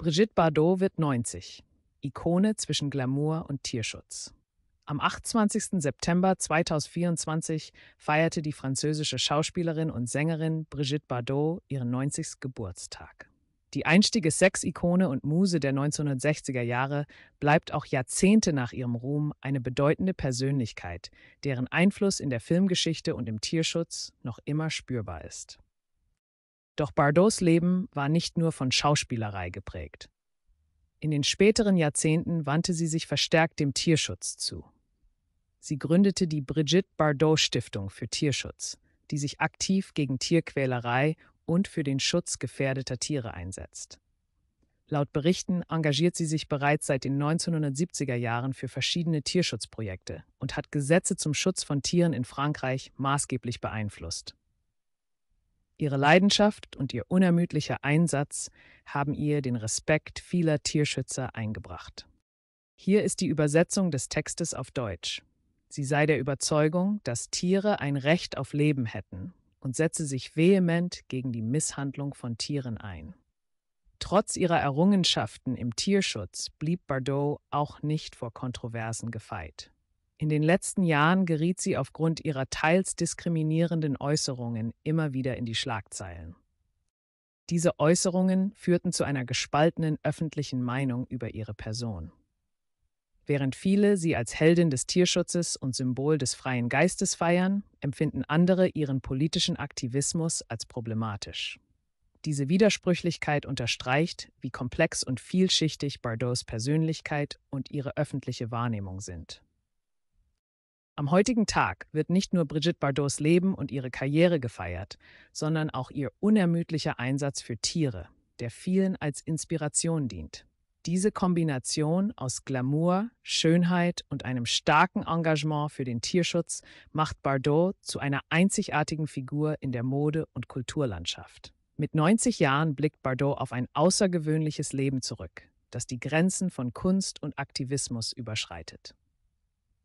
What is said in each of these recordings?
Brigitte Bardot wird 90. Ikone zwischen Glamour und Tierschutz. Am 28. September 2024 feierte die französische Schauspielerin und Sängerin Brigitte Bardot ihren 90. Geburtstag. Die einstige Sex-Ikone und Muse der 1960er Jahre bleibt auch Jahrzehnte nach ihrem Ruhm eine bedeutende Persönlichkeit, deren Einfluss in der Filmgeschichte und im Tierschutz noch immer spürbar ist. Doch Bardots Leben war nicht nur von Schauspielerei geprägt. In den späteren Jahrzehnten wandte sie sich verstärkt dem Tierschutz zu. Sie gründete die Brigitte Bardot Stiftung für Tierschutz, die sich aktiv gegen Tierquälerei und für den Schutz gefährdeter Tiere einsetzt. Laut Berichten engagiert sie sich bereits seit den 1970er Jahren für verschiedene Tierschutzprojekte und hat Gesetze zum Schutz von Tieren in Frankreich maßgeblich beeinflusst. Ihre Leidenschaft und ihr unermüdlicher Einsatz haben ihr den Respekt vieler Tierschützer eingebracht. Hier ist die Übersetzung des Textes auf Deutsch. Sie sei der Überzeugung, dass Tiere ein Recht auf Leben hätten und setze sich vehement gegen die Misshandlung von Tieren ein. Trotz ihrer Errungenschaften im Tierschutz blieb Bardot auch nicht vor Kontroversen gefeit. In den letzten Jahren geriet sie aufgrund ihrer teils diskriminierenden Äußerungen immer wieder in die Schlagzeilen. Diese Äußerungen führten zu einer gespaltenen öffentlichen Meinung über ihre Person. Während viele sie als Heldin des Tierschutzes und Symbol des freien Geistes feiern, empfinden andere ihren politischen Aktivismus als problematisch. Diese Widersprüchlichkeit unterstreicht, wie komplex und vielschichtig Bardots Persönlichkeit und ihre öffentliche Wahrnehmung sind. Am heutigen Tag wird nicht nur Brigitte Bardots Leben und ihre Karriere gefeiert, sondern auch ihr unermüdlicher Einsatz für Tiere, der vielen als Inspiration dient. Diese Kombination aus Glamour, Schönheit und einem starken Engagement für den Tierschutz macht Bardot zu einer einzigartigen Figur in der Mode- und Kulturlandschaft. Mit 90 Jahren blickt Bardot auf ein außergewöhnliches Leben zurück, das die Grenzen von Kunst und Aktivismus überschreitet.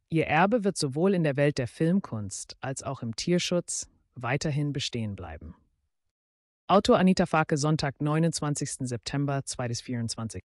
Ihr Erbe wird sowohl in der Welt der Filmkunst als auch im Tierschutz weiterhin bestehen bleiben. Autor Anita Farke, Sonntag, 29. September 2024.